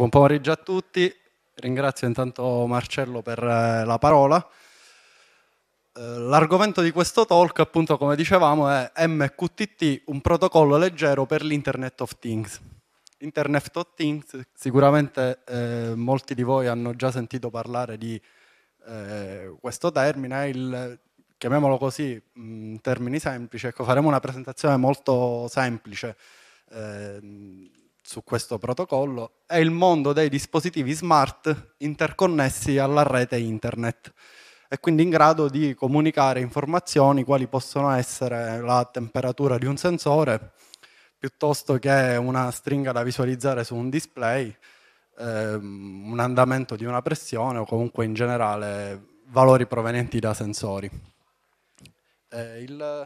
Buon pomeriggio a tutti, ringrazio intanto Marcello per eh, la parola. Eh, l'argomento di questo talk, appunto, come dicevamo, è MQTT, un protocollo leggero per l'Internet of Things. Internet of Things, sicuramente eh, molti di voi hanno già sentito parlare di eh, questo termine, il, chiamiamolo così, in mm, termini semplici, ecco, faremo una presentazione molto semplice. Eh, su questo protocollo è il mondo dei dispositivi smart interconnessi alla rete internet e quindi in grado di comunicare informazioni quali possono essere la temperatura di un sensore piuttosto che una stringa da visualizzare su un display, ehm, un andamento di una pressione o comunque in generale valori provenienti da sensori. Eh, il...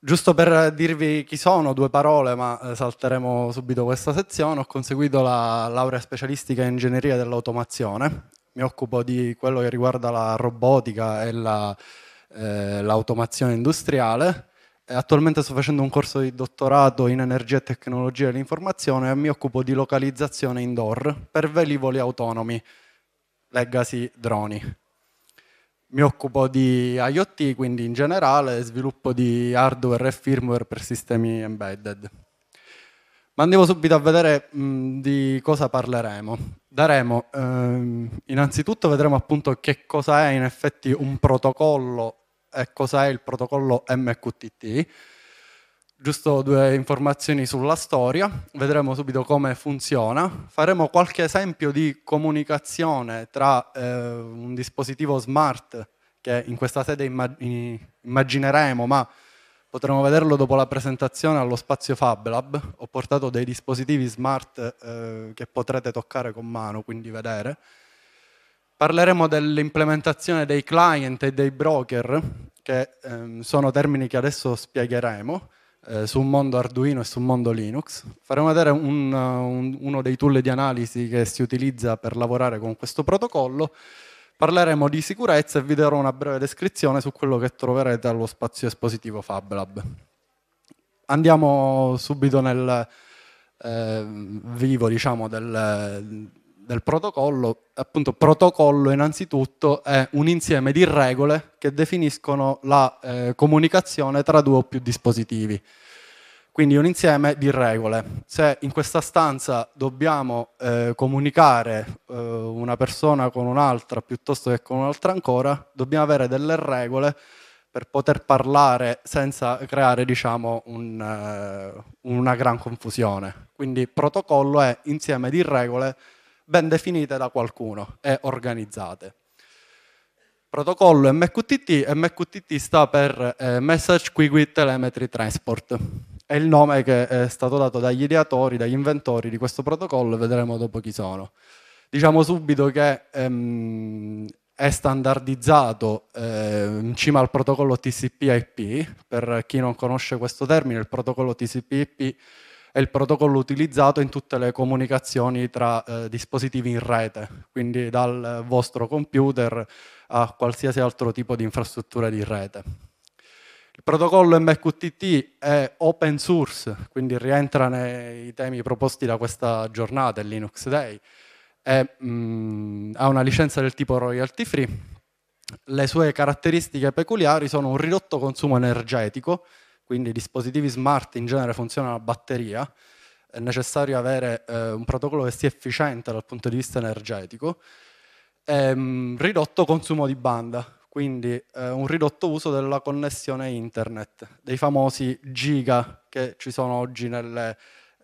Giusto per dirvi chi sono, due parole, ma eh, salteremo subito questa sezione, ho conseguito la laurea specialistica in ingegneria dell'automazione, mi occupo di quello che riguarda la robotica e la, eh, l'automazione industriale, attualmente sto facendo un corso di dottorato in energia e tecnologia dell'informazione e mi occupo di localizzazione indoor per velivoli autonomi, legacy droni mi occupo di IoT, quindi in generale sviluppo di hardware e firmware per sistemi embedded. Ma andiamo subito a vedere mh, di cosa parleremo. Daremo, ehm, innanzitutto vedremo appunto che cosa è in effetti un protocollo e cosa è il protocollo MQTT, giusto due informazioni sulla storia, vedremo subito come funziona, faremo qualche esempio di comunicazione tra eh, un dispositivo smart che in questa sede immag immagineremo, ma potremo vederlo dopo la presentazione allo spazio Fab Lab, ho portato dei dispositivi smart eh, che potrete toccare con mano, quindi vedere. Parleremo dell'implementazione dei client e dei broker, che ehm, sono termini che adesso spiegheremo, eh, su un mondo Arduino e su un mondo Linux. Faremo vedere un, eh, un, uno dei tool di analisi che si utilizza per lavorare con questo protocollo. Parleremo di sicurezza e vi darò una breve descrizione su quello che troverete allo spazio espositivo FabLab. Andiamo subito nel eh, vivo diciamo, del, del protocollo, appunto protocollo innanzitutto è un insieme di regole che definiscono la eh, comunicazione tra due o più dispositivi. Quindi un insieme di regole. Se in questa stanza dobbiamo eh, comunicare eh, una persona con un'altra piuttosto che con un'altra ancora, dobbiamo avere delle regole per poter parlare senza creare diciamo, un, eh, una gran confusione. Quindi protocollo è insieme di regole ben definite da qualcuno e organizzate. Protocollo MQTT, MQTT sta per eh, Message Quickly Telemetry Transport, è il nome che è stato dato dagli ideatori, dagli inventori di questo protocollo, vedremo dopo chi sono. Diciamo subito che ehm, è standardizzato eh, in cima al protocollo TCP-IP, per chi non conosce questo termine, il protocollo TCP-IP è il protocollo utilizzato in tutte le comunicazioni tra eh, dispositivi in rete, quindi dal vostro computer a qualsiasi altro tipo di infrastruttura di rete. Il protocollo MQTT è open source, quindi rientra nei temi proposti da questa giornata, il Linux Day, e, mh, mm, ha una licenza del tipo royalty free. Le sue caratteristiche peculiari sono un ridotto consumo energetico, quindi dispositivi smart in genere funzionano a batteria, è necessario avere eh, un protocollo che sia efficiente dal punto di vista energetico, e, ehm, mh, ridotto consumo di banda, quindi eh, un ridotto uso della connessione internet, dei famosi giga che ci sono oggi nelle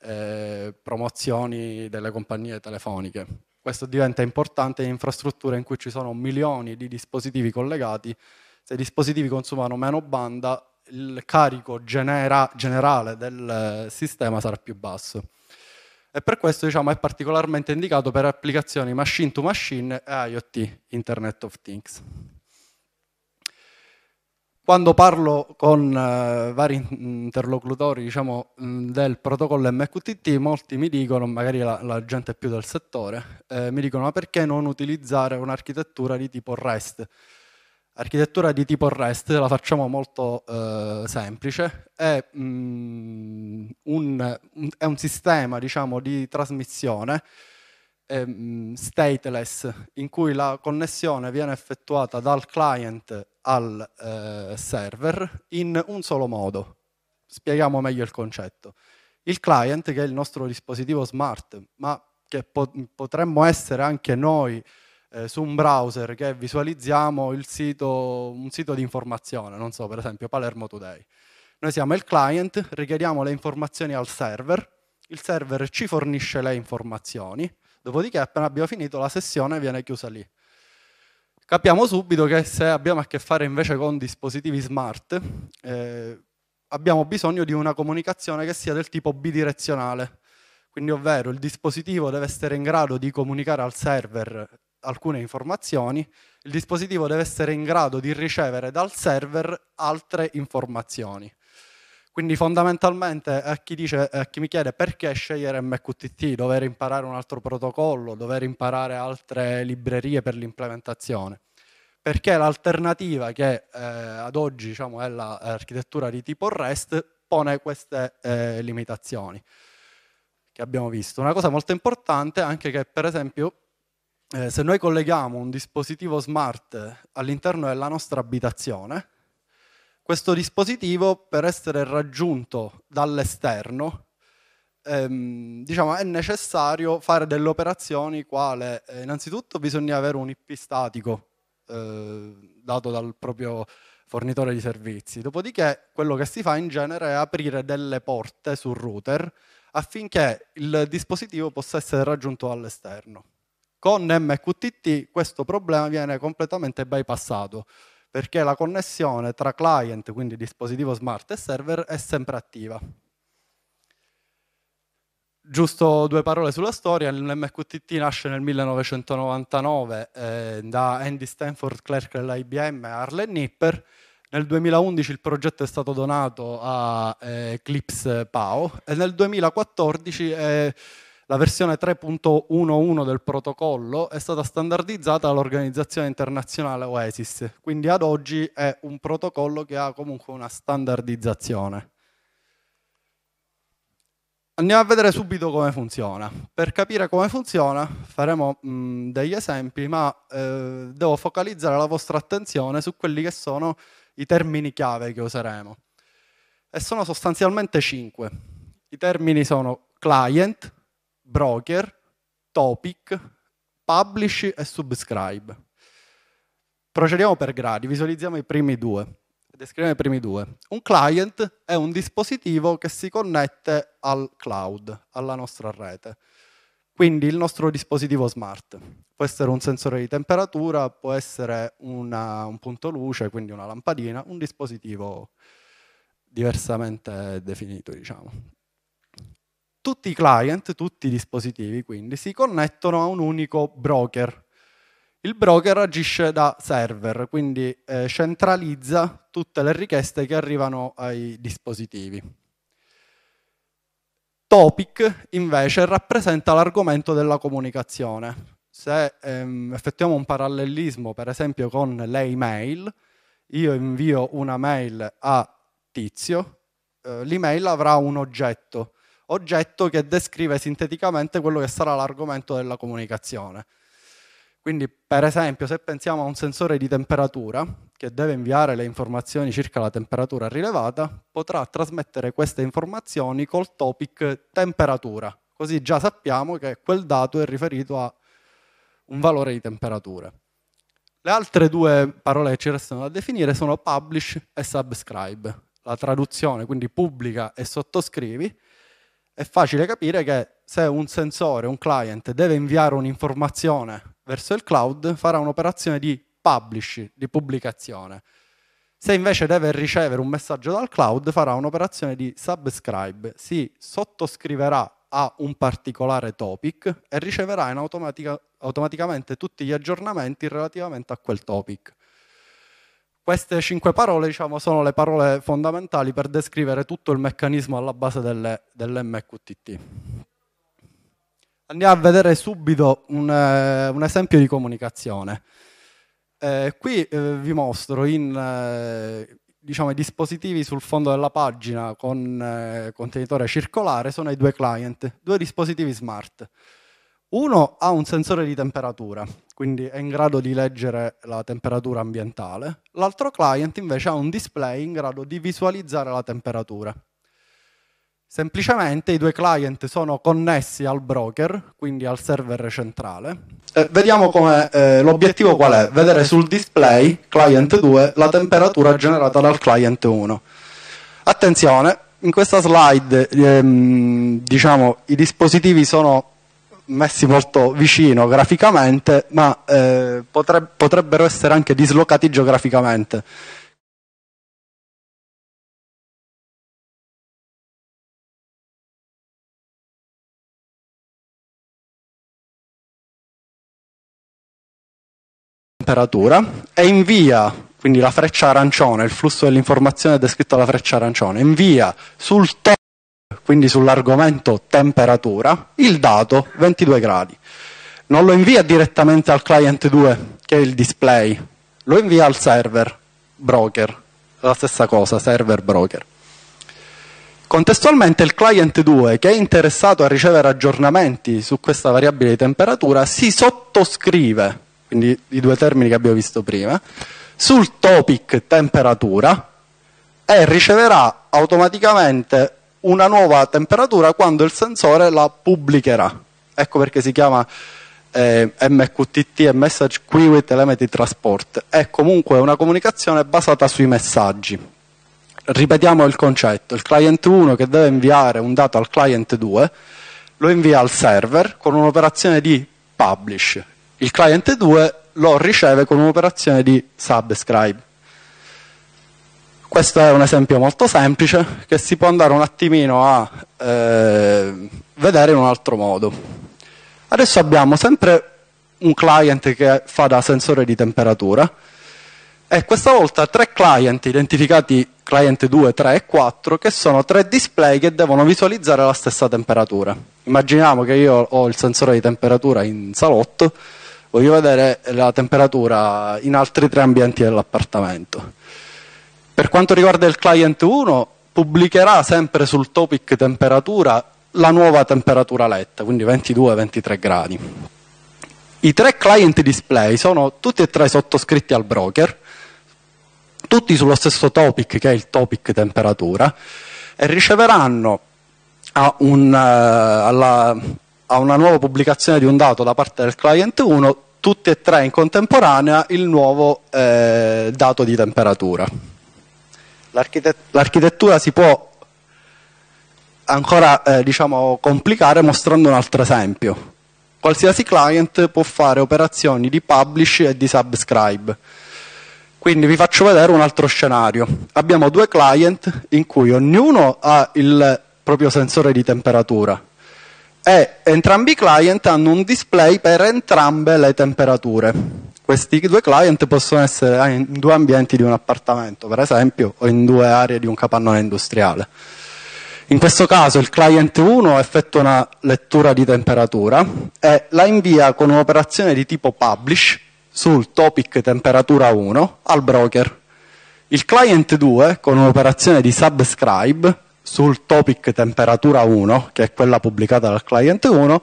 eh, promozioni delle compagnie telefoniche. Questo diventa importante in infrastrutture in cui ci sono milioni di dispositivi collegati. Se i dispositivi consumano meno banda, il carico genera, generale del sistema sarà più basso. E per questo diciamo, è particolarmente indicato per applicazioni machine to machine e IoT, Internet of Things. Quando parlo con eh, vari interlocutori diciamo, mm, del protocollo MQTT, molti mi dicono, magari la, la gente più del settore, eh, mi dicono ma perché non utilizzare un'architettura di tipo REST? Architettura di tipo REST la facciamo molto eh, semplice, è, mm, un, è, un, sistema diciamo, di trasmissione eh, stateless in cui la connessione viene effettuata dal client al eh, server in un solo modo. Spieghiamo meglio il concetto. Il client, che è il nostro dispositivo smart, ma che po- potremmo essere anche noi eh, su un browser che visualizziamo sito, un sito di informazione, non so, per esempio Palermo Today. Noi siamo il client, richiediamo le informazioni al server, il server ci fornisce le informazioni, dopodiché appena abbiamo finito la sessione viene chiusa lì. Capiamo subito che se abbiamo a che fare invece con dispositivi smart, eh, abbiamo bisogno di una comunicazione che sia del tipo bidirezionale, quindi ovvero il dispositivo deve essere in grado di comunicare al server alcune informazioni, il dispositivo deve essere in grado di ricevere dal server altre informazioni. Quindi fondamentalmente a eh, chi, dice, a eh, chi mi chiede perché scegliere MQTT, dover imparare un altro protocollo, dover imparare altre librerie per l'implementazione, perché l'alternativa che eh, ad oggi diciamo, è l'architettura eh, di tipo REST pone queste eh, limitazioni che abbiamo visto. Una cosa molto importante è anche che per esempio eh, se noi colleghiamo un dispositivo smart all'interno della nostra abitazione, questo dispositivo per essere raggiunto dall'esterno ehm, diciamo, è necessario fare delle operazioni quale eh, innanzitutto bisogna avere un IP statico eh, dato dal proprio fornitore di servizi, dopodiché quello che si fa in genere è aprire delle porte sul router affinché il dispositivo possa essere raggiunto dall'esterno. Con MQTT questo problema viene completamente bypassato perché la connessione tra client, quindi dispositivo smart e server, è sempre attiva. Giusto due parole sulla storia, l'MQTT nasce nel 1999 eh, da Andy Stanford Clerk dell'IBM e Harlan Nipper, nel 2011 il progetto è stato donato a eh, Eclipse PAO e nel 2014 è la versione 3.1.1 del protocollo è stata standardizzata dall'organizzazione internazionale OASIS, quindi ad oggi è un protocollo che ha comunque una standardizzazione. Andiamo a vedere subito come funziona. Per capire come funziona faremo mh, degli esempi, ma eh, devo focalizzare la vostra attenzione su quelli che sono i termini chiave che useremo. E sono sostanzialmente cinque. I termini sono client, broker, topic, publish e subscribe. Procediamo per gradi, visualizziamo i primi due. Descriviamo i primi due. Un client è un dispositivo che si connette al cloud, alla nostra rete. Quindi il nostro dispositivo smart. Può essere un sensore di temperatura, può essere una, un punto luce, quindi una lampadina, un dispositivo diversamente definito, diciamo tutti i client, tutti i dispositivi quindi, si connettono a un unico broker. Il broker agisce da server, quindi eh, centralizza tutte le richieste che arrivano ai dispositivi. Topic invece rappresenta l'argomento della comunicazione. Se ehm, effettuiamo un parallelismo per esempio con le email, io invio una mail a Tizio, eh, l'email avrà un oggetto, oggetto che descrive sinteticamente quello che sarà l'argomento della comunicazione. Quindi, per esempio, se pensiamo a un sensore di temperatura che deve inviare le informazioni circa la temperatura rilevata, potrà trasmettere queste informazioni col topic temperatura. Così già sappiamo che quel dato è riferito a un valore di temperatura. Le altre due parole che ci restano da definire sono publish e subscribe. La traduzione, quindi pubblica e sottoscrivi, è facile capire che se un sensore, un client deve inviare un'informazione verso il cloud, farà un'operazione di publish, di pubblicazione. Se invece deve ricevere un messaggio dal cloud, farà un'operazione di subscribe, si sottoscriverà a un particolare topic e riceverà automatica, automaticamente tutti gli aggiornamenti relativamente a quel topic. Queste cinque parole diciamo, sono le parole fondamentali per descrivere tutto il meccanismo alla base delle, dell'MQTT. Andiamo a vedere subito un, eh, un esempio di comunicazione. Eh, qui eh, vi mostro in, eh, diciamo, i dispositivi sul fondo della pagina con eh, contenitore circolare sono i due client, due dispositivi smart. Uno ha un sensore di temperatura, quindi è in grado di leggere la temperatura ambientale. L'altro client invece ha un display in grado di visualizzare la temperatura. Semplicemente i due client sono connessi al broker, quindi al server centrale. Eh, vediamo come eh, l'obiettivo qual è? Vedere sul display client 2 la temperatura generata dal client 1. Attenzione, in questa slide ehm, diciamo, i dispositivi sono messi molto vicino graficamente, ma eh, potre- potrebbero essere anche dislocati geograficamente. Temperatura e invia, quindi la freccia arancione, il flusso dell'informazione è descritto dalla freccia arancione, invia sul top quindi sull'argomento temperatura, il dato 22 gradi. Non lo invia direttamente al client 2, che è il display, lo invia al server broker, la stessa cosa, server broker. Contestualmente il client 2, che è interessato a ricevere aggiornamenti su questa variabile di temperatura, si sottoscrive, quindi i due termini che abbiamo visto prima, sul topic temperatura e riceverà automaticamente una nuova temperatura quando il sensore la pubblicherà. Ecco perché si chiama eh, MQTT, Message Query Telemetry Transport. È comunque una comunicazione basata sui messaggi. Ripetiamo il concetto, il client 1 che deve inviare un dato al client 2 lo invia al server con un'operazione di publish, il client 2 lo riceve con un'operazione di subscribe. Questo è un esempio molto semplice che si può andare un attimino a eh, vedere in un altro modo. Adesso abbiamo sempre un client che fa da sensore di temperatura e questa volta tre client identificati client 2, 3 e 4 che sono tre display che devono visualizzare la stessa temperatura. Immaginiamo che io ho il sensore di temperatura in salotto, voglio vedere la temperatura in altri tre ambienti dell'appartamento. Per quanto riguarda il client 1, pubblicherà sempre sul topic temperatura la nuova temperatura letta, quindi 22-23 gradi. I tre client display sono tutti e tre sottoscritti al broker, tutti sullo stesso topic che è il topic temperatura e riceveranno a, un, uh, alla, a una nuova pubblicazione di un dato da parte del client 1 tutti e tre in contemporanea il nuovo eh, dato di temperatura l'architet- l'architettura si può ancora eh, diciamo, complicare mostrando un altro esempio. Qualsiasi client può fare operazioni di publish e di subscribe. Quindi vi faccio vedere un altro scenario. Abbiamo due client in cui ognuno ha il proprio sensore di temperatura e entrambi i client hanno un display per entrambe le temperature. Questi due client possono essere ah, in due ambienti di un appartamento, per esempio, o in due aree di un capannone industriale. In questo caso il client 1 effettua una lettura di temperatura e la invia con un'operazione di tipo publish sul topic temperatura 1 al broker. Il client 2 con un'operazione di subscribe sul topic temperatura 1, che è quella pubblicata dal client 1,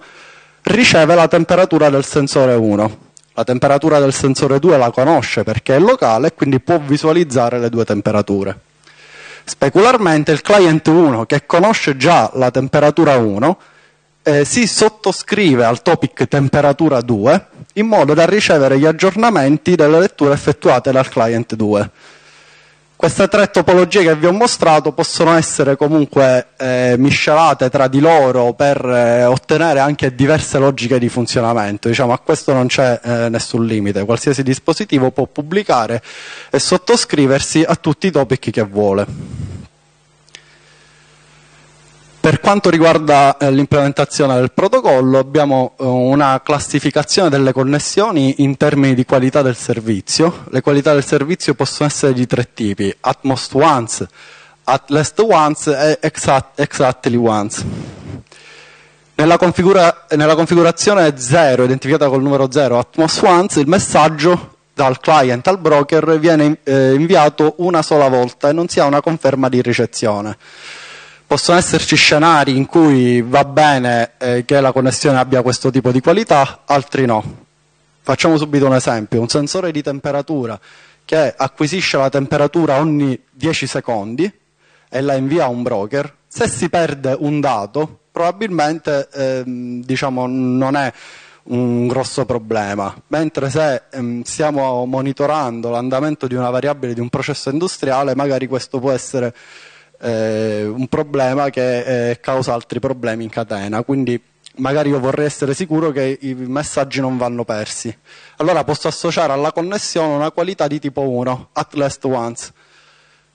riceve la temperatura del sensore 1 la temperatura del sensore 2 la conosce perché è locale e quindi può visualizzare le due temperature. Specularmente il client 1 che conosce già la temperatura 1 eh, si sottoscrive al topic temperatura 2 in modo da ricevere gli aggiornamenti delle letture effettuate dal client 2 queste tre topologie che vi ho mostrato possono essere comunque eh, miscelate tra di loro per eh, ottenere anche diverse logiche di funzionamento. Diciamo, a questo non c'è eh, nessun limite, qualsiasi dispositivo può pubblicare e sottoscriversi a tutti i topic che vuole. Per quanto riguarda eh, l'implementazione del protocollo, abbiamo eh, una classificazione delle connessioni in termini di qualità del servizio. Le qualità del servizio possono essere di tre tipi, at most once, at least once e exact, exactly once. Nella, configura, nella configurazione 0, identificata col numero 0, at most once, il messaggio dal client al broker viene eh, inviato una sola volta e non si ha una conferma di ricezione possono esserci scenari in cui va bene eh, che la connessione abbia questo tipo di qualità, altri no. Facciamo subito un esempio, un sensore di temperatura che acquisisce la temperatura ogni 10 secondi e la invia a un broker, se si perde un dato probabilmente ehm, diciamo, non è un grosso problema, mentre se ehm, stiamo monitorando l'andamento di una variabile di un processo industriale magari questo può essere eh, un problema che eh, causa altri problemi in catena. Quindi magari io vorrei essere sicuro che i messaggi non vanno persi. Allora posso associare alla connessione una qualità di tipo 1, at least once.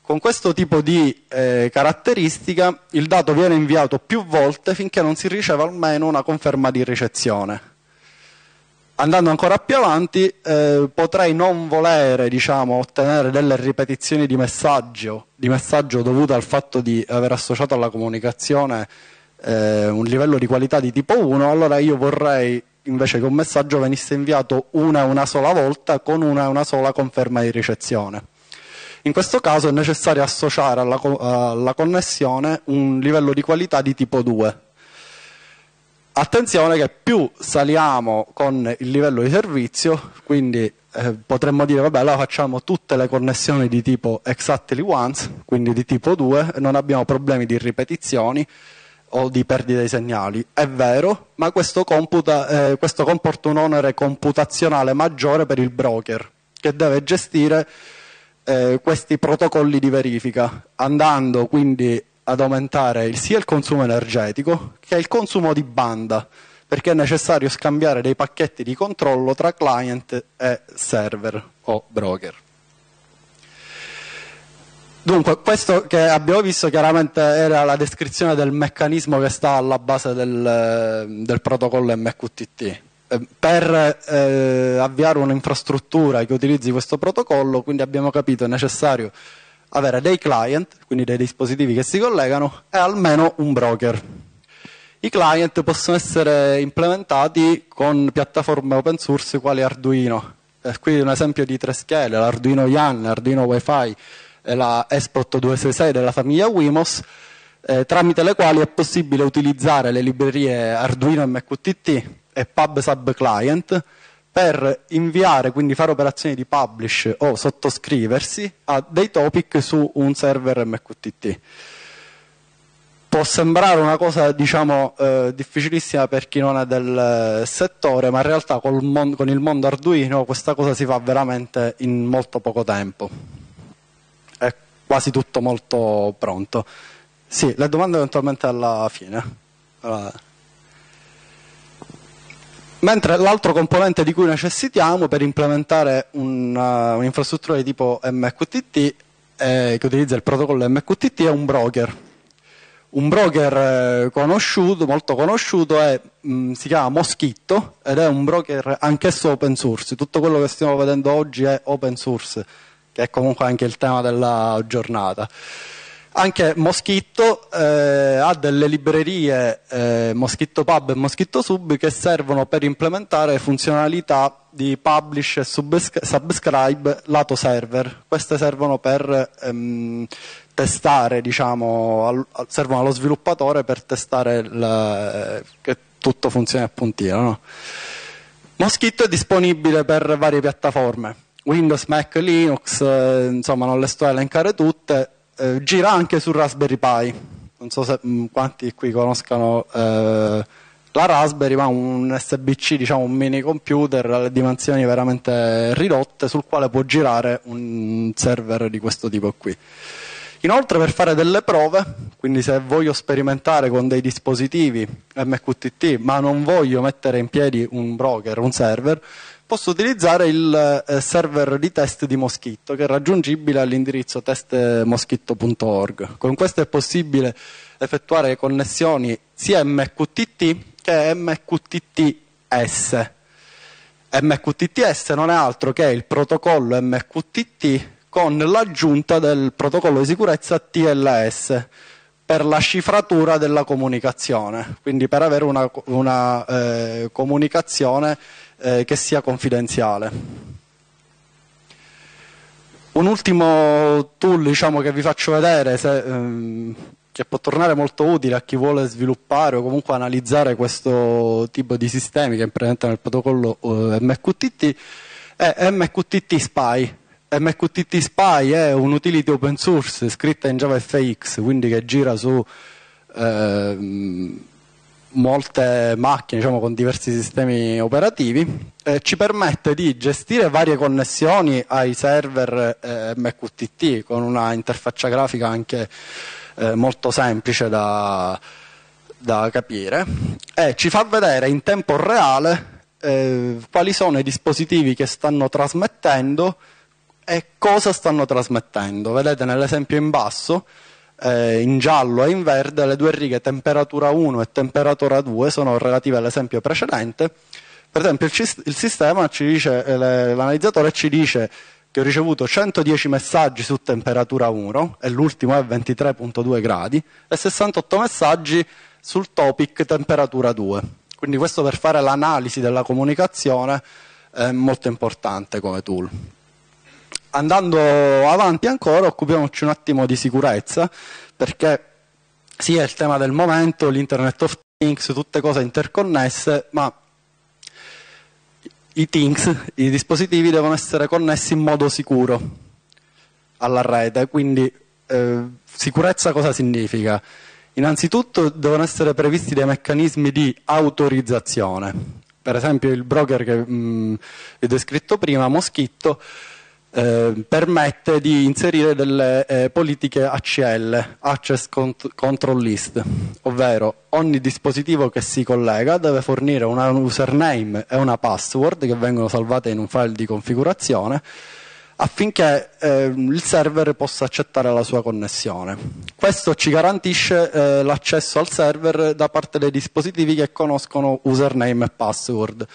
Con questo tipo di eh, caratteristica il dato viene inviato più volte finché non si riceve almeno una conferma di ricezione andando ancora più avanti eh, potrei non volere diciamo, ottenere delle ripetizioni di messaggio, di messaggio dovute al fatto di aver associato alla comunicazione eh, un livello di qualità di tipo 1, allora io vorrei invece che un messaggio venisse inviato una e una sola volta con una e una sola conferma di ricezione. In questo caso è necessario associare alla, alla connessione un livello di qualità di tipo 2, attenzione che più saliamo con il livello di servizio, quindi eh, potremmo dire vabbè allora facciamo tutte le connessioni di tipo exactly once, quindi di tipo 2, non abbiamo problemi di ripetizioni o di perdita dei segnali. È vero, ma questo, computa, eh, questo comporta un onere computazionale maggiore per il broker, che deve gestire eh, questi protocolli di verifica, andando quindi ad aumentare sia il consumo energetico che il consumo di banda, perché è necessario scambiare dei pacchetti di controllo tra client e server o broker. Dunque, questo che abbiamo visto chiaramente era la descrizione del meccanismo che sta alla base del, del protocollo MQTT. Eh, per eh, avviare un'infrastruttura che utilizzi questo protocollo, quindi abbiamo capito, che è necessario avere dei client, quindi dei dispositivi che si collegano, e almeno un broker. I client possono essere implementati con piattaforme open source quali Arduino. Eh, qui un esempio di tre schede, l'Arduino YAN, l'Arduino Wi-Fi e la ESPOT 266 della famiglia Wimos, eh, tramite le quali è possibile utilizzare le librerie Arduino MQTT e PubSub Client per inviare, quindi fare operazioni di publish o sottoscriversi a dei topic su un server MQTT. Può sembrare una cosa diciamo, eh, difficilissima per chi non è del eh, settore, ma in realtà mondo, con il mondo Arduino questa cosa si fa veramente in molto poco tempo. È quasi tutto molto pronto. Sì, le domande eventualmente alla fine. Allora. Mentre l'altro componente di cui necessitiamo per implementare una, un'infrastruttura di tipo MQTT eh, che utilizza il protocollo MQTT è un broker. Un broker eh, conosciuto, molto conosciuto, è, mh, mm, si chiama Moschitto ed è un broker anch'esso open source. Tutto quello che stiamo vedendo oggi è open source, che è comunque anche il tema della giornata anche Moschitto eh, ha delle librerie eh, Moschitto Pub e Moschitto Sub che servono per implementare funzionalità di publish e subscribe lato server. Queste servono per ehm, testare, diciamo, al, servono allo sviluppatore per testare il, eh, che tutto funzioni a puntino. No? Moschitto è disponibile per varie piattaforme, Windows, Mac, Linux, eh, insomma non le sto a elencare tutte, eh, gira anche su Raspberry Pi. Non so se mh, mm, quanti qui conoscano eh, la Raspberry, ma un SBC, diciamo un mini computer alle dimensioni veramente ridotte sul quale può girare un server di questo tipo qui. Inoltre per fare delle prove, quindi se voglio sperimentare con dei dispositivi MQTT ma non voglio mettere in piedi un broker, un server, posso utilizzare il eh, server di test di Moschitto che è raggiungibile all'indirizzo testmoschitto.org. Con questo è possibile effettuare connessioni sia MQTT che MQTTS. MQTTS non è altro che il protocollo MQTT con l'aggiunta del protocollo di sicurezza TLS per la cifratura della comunicazione, quindi per avere una, una eh, comunicazione eh, che sia confidenziale. Un ultimo tool diciamo, che vi faccio vedere, se, ehm, che può tornare molto utile a chi vuole sviluppare o comunque analizzare questo tipo di sistemi che implementano il protocollo eh, MQTT, è MQTT Spy, MQTT Spy è un'utility open source scritta in JavaFX, quindi che gira su ehm, molte macchine diciamo, con diversi sistemi operativi, eh, ci permette di gestire varie connessioni ai server eh, MQTT con una interfaccia grafica anche eh, molto semplice da, da, capire e ci fa vedere in tempo reale eh, quali sono i dispositivi che stanno trasmettendo e cosa stanno trasmettendo. Vedete nell'esempio in basso eh, in giallo e in verde le due righe temperatura 1 e temperatura 2 sono relative all'esempio precedente. Per esempio il, il sistema ci dice, eh, l'analizzatore ci dice che ho ricevuto 110 messaggi su temperatura 1 e l'ultimo è 23.2 gradi e 68 messaggi sul topic temperatura 2. Quindi questo per fare l'analisi della comunicazione è molto importante come tool andando avanti ancora, occupiamoci un attimo di sicurezza, perché sì è il tema del momento, l'Internet of Things, tutte cose interconnesse, ma i things, i dispositivi devono essere connessi in modo sicuro alla rete, quindi eh, sicurezza cosa significa? Innanzitutto devono essere previsti dei meccanismi di autorizzazione, per esempio il broker che mh, mm, vi ho descritto prima, Moschitto, eh, permette di inserire delle eh, politiche ACL, Access Control List, ovvero ogni dispositivo che si collega deve fornire un username e una password che vengono salvate in un file di configurazione affinché eh, il server possa accettare la sua connessione. Questo ci garantisce eh, l'accesso al server da parte dei dispositivi che conoscono username e password,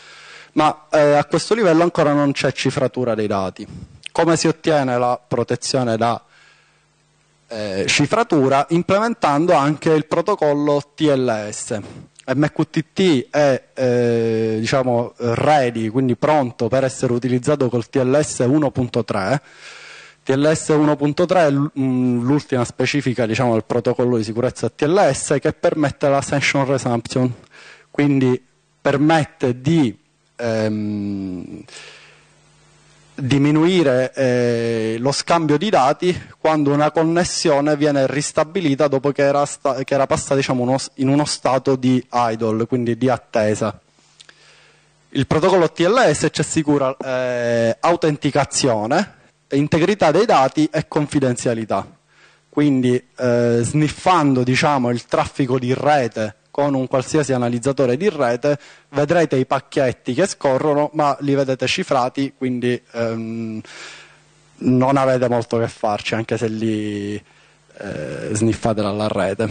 ma eh, a questo livello ancora non c'è cifratura dei dati. Come si ottiene la protezione da eh, cifratura? Implementando anche il protocollo TLS. MQTT è eh, diciamo ready, quindi pronto per essere utilizzato col TLS 1.3. TLS 1.3 è mm, l'ultima specifica diciamo, del protocollo di sicurezza TLS che permette la session resumption, quindi permette di ehm, diminuire eh, lo scambio di dati quando una connessione viene ristabilita dopo che era, che era passata diciamo, uno, in uno stato di idle, quindi di attesa. Il protocollo TLS ci assicura eh, autenticazione, integrità dei dati e confidenzialità. Quindi eh, sniffando diciamo, il traffico di rete con un qualsiasi analizzatore di rete, vedrete i pacchetti che scorrono, ma li vedete cifrati, quindi ehm, non avete molto che farci, anche se li eh, sniffate dalla rete.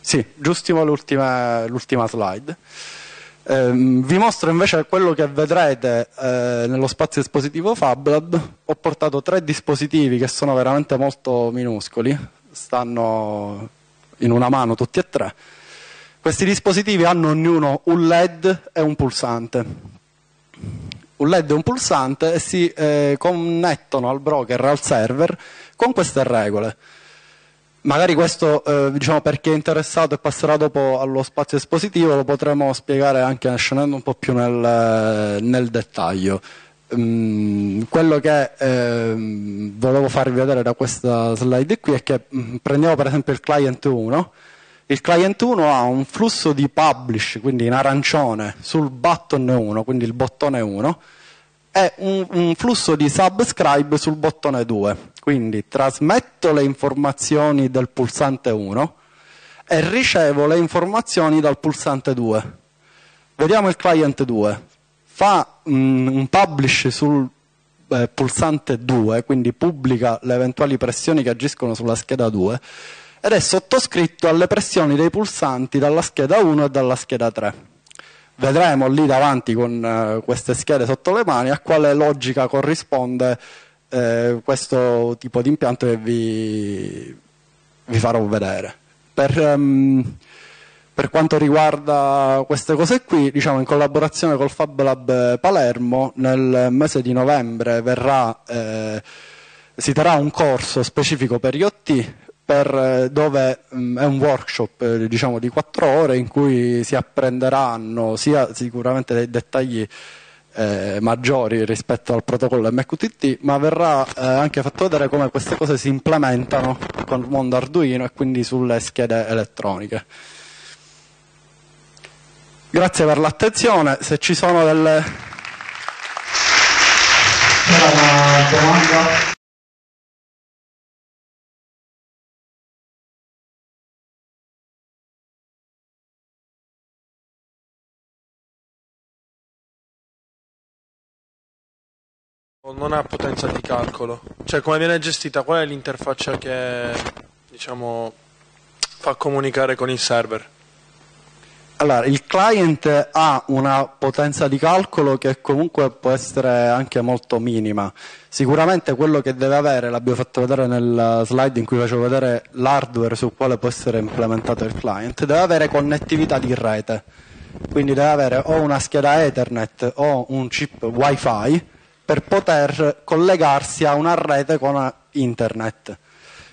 Sì, giustimo l'ultima, slide. Eh, vi mostro invece quello che vedrete eh, nello spazio espositivo FabLab. Ho portato tre dispositivi che sono veramente molto minuscoli, stanno in una mano tutti e tre. Questi dispositivi hanno ognuno un LED e un pulsante. Un LED e un pulsante e si eh, connettono al broker, al server, con queste regole. Magari questo, eh, diciamo, per chi è interessato e passerà dopo allo spazio espositivo, lo potremo spiegare anche scendendo un po' più nel, nel dettaglio. Mm, quello che eh, volevo farvi vedere da questa slide qui è che mm, prendiamo per esempio il client 1, il client 1 ha un flusso di publish, quindi in arancione, sul button 1, quindi il bottone 1, e un, un flusso di subscribe sul bottone 2. Quindi trasmetto le informazioni del pulsante 1 e ricevo le informazioni dal pulsante 2. Vediamo il client 2. Fa mm, un publish sul eh, pulsante 2, quindi pubblica le eventuali pressioni che agiscono sulla scheda 2 ed è sottoscritto alle pressioni dei pulsanti dalla scheda 1 e dalla scheda 3 vedremo lì davanti con eh, queste schede sotto le mani a quale logica corrisponde eh, questo tipo di impianto che vi, vi farò vedere. Per, ehm, per, quanto riguarda queste cose qui, diciamo in collaborazione col Fab Lab Palermo, nel mese di novembre verrà, eh, si terrà un corso specifico per IoT per, eh, dove mh, mm, è un workshop eh, diciamo, di quattro ore in cui si apprenderanno sia sicuramente dei dettagli eh, maggiori rispetto al protocollo MQTT, ma verrà eh, anche fatto vedere come queste cose si implementano con il mondo Arduino e quindi sulle schede elettroniche. Grazie per l'attenzione, se ci sono delle... C'era una domanda? non ha potenza di calcolo. Cioè, come viene gestita? Qual è l'interfaccia che diciamo fa comunicare con il server? Allora, il client ha una potenza di calcolo che comunque può essere anche molto minima. Sicuramente quello che deve avere, l'abbiamo fatto vedere nel slide in cui facevo vedere l'hardware sul quale può essere implementato il client, deve avere connettività di rete. Quindi deve avere o una scheda Ethernet o un chip WiFi per poter collegarsi a una rete con internet.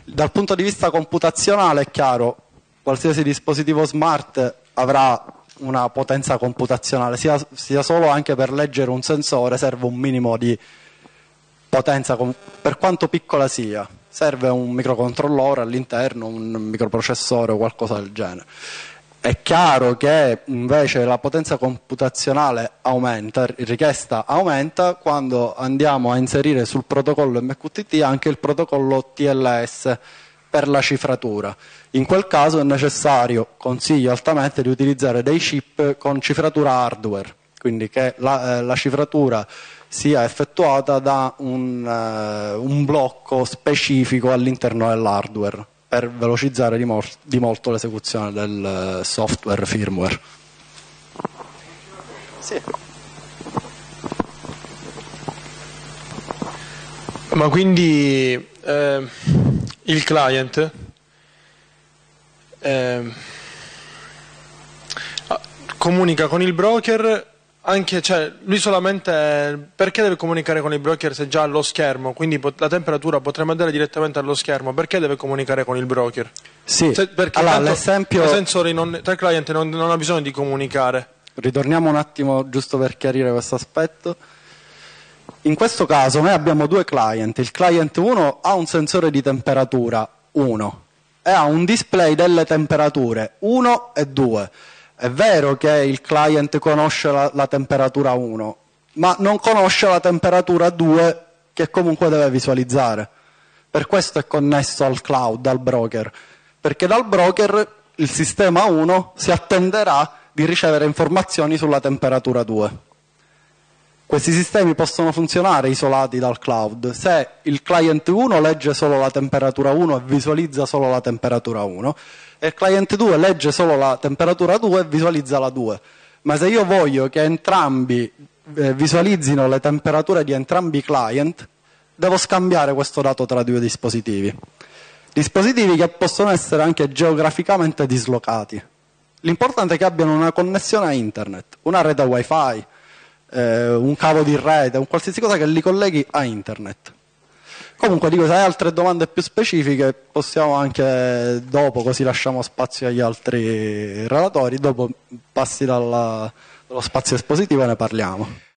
Dal punto di vista computazionale è chiaro, qualsiasi dispositivo smart avrà una potenza computazionale, sia, sia solo anche per leggere un sensore serve un minimo di potenza, per quanto piccola sia serve un microcontrollore all'interno, un microprocessore o qualcosa del genere. È chiaro che invece la potenza computazionale aumenta, richiesta aumenta quando andiamo a inserire sul protocollo MQTT anche il protocollo TLS per la cifratura. In quel caso è necessario, consiglio altamente, di utilizzare dei chip con cifratura hardware, quindi che la, eh, la cifratura sia effettuata da un, eh, un blocco specifico all'interno dell'hardware per velocizzare di, mor- di molto l'esecuzione del eh, software firmware. Sì. Ma quindi eh, il client eh, comunica con il broker anche, cioè, lui solamente perché deve comunicare con i broker se già allo schermo, quindi la temperatura potremmo andare direttamente allo schermo, perché deve comunicare con il broker? Sì, se, perché allora, l'esempio... Non, tra client non, non ha bisogno di comunicare. Ritorniamo un attimo giusto per chiarire questo aspetto. In questo caso noi abbiamo due client, il client 1 ha un sensore di temperatura 1 e ha un display delle temperature 1 e 2 è vero che il client conosce la, la temperatura 1, ma non conosce la temperatura 2 che comunque deve visualizzare. Per questo è connesso al cloud, al broker, perché dal broker il sistema 1 si attenderà di ricevere informazioni sulla temperatura 2. Questi sistemi possono funzionare isolati dal cloud se il client 1 legge solo la temperatura 1 e visualizza solo la temperatura 1 e il client 2 legge solo la temperatura 2 e visualizza la 2. Ma se io voglio che entrambi eh, visualizzino le temperature di entrambi i client, devo scambiare questo dato tra due dispositivi. Dispositivi che possono essere anche geograficamente dislocati. L'importante è che abbiano una connessione a internet, una rete wifi, eh, un cavo di rete, un qualsiasi cosa che li colleghi a internet. Comunque dico, se hai altre domande più specifiche possiamo anche dopo, così lasciamo spazio agli altri relatori, dopo passi dalla, dallo spazio espositivo e ne parliamo.